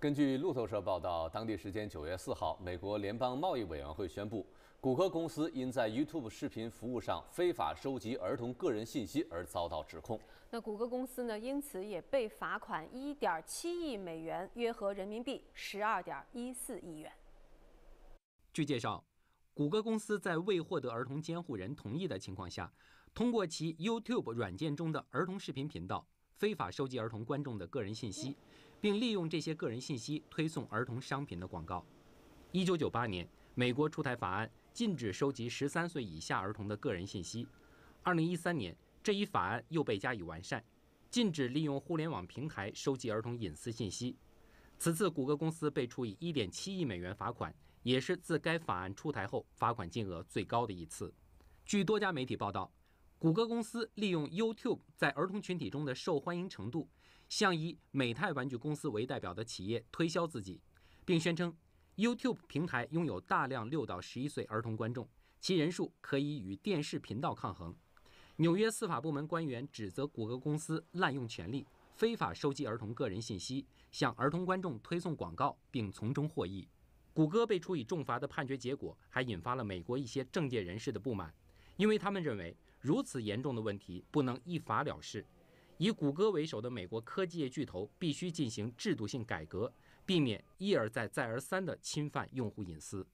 根据路透社报道，当地时间九月四号，美国联邦贸易委员会宣布，谷歌公司因在 YouTube 视频服务上非法收集儿童个人信息而遭到指控。那谷歌公司呢？因此也被罚款1.7亿美元，约合人民币12.14亿元。据介绍，谷歌公司在未获得儿童监护人同意的情况下，通过其 YouTube 软件中的儿童视频频道。非法收集儿童观众的个人信息，并利用这些个人信息推送儿童商品的广告。一九九八年，美国出台法案，禁止收集十三岁以下儿童的个人信息。二零一三年，这一法案又被加以完善，禁止利用互联网平台收集儿童隐私信息。此次谷歌公司被处以一点七亿美元罚款，也是自该法案出台后罚款金额最高的一次。据多家媒体报道。谷歌公司利用 YouTube 在儿童群体中的受欢迎程度，向以美泰玩具公司为代表的企业推销自己，并宣称 YouTube 平台拥有大量六到十一岁儿童观众，其人数可以与电视频道抗衡。纽约司法部门官员指责谷歌公司滥用权力，非法收集儿童个人信息，向儿童观众推送广告并从中获益。谷歌被处以重罚的判决结果还引发了美国一些政界人士的不满，因为他们认为。如此严重的问题不能一罚了事，以谷歌为首的美国科技业巨头必须进行制度性改革，避免一而再、再而三的侵犯用户隐私。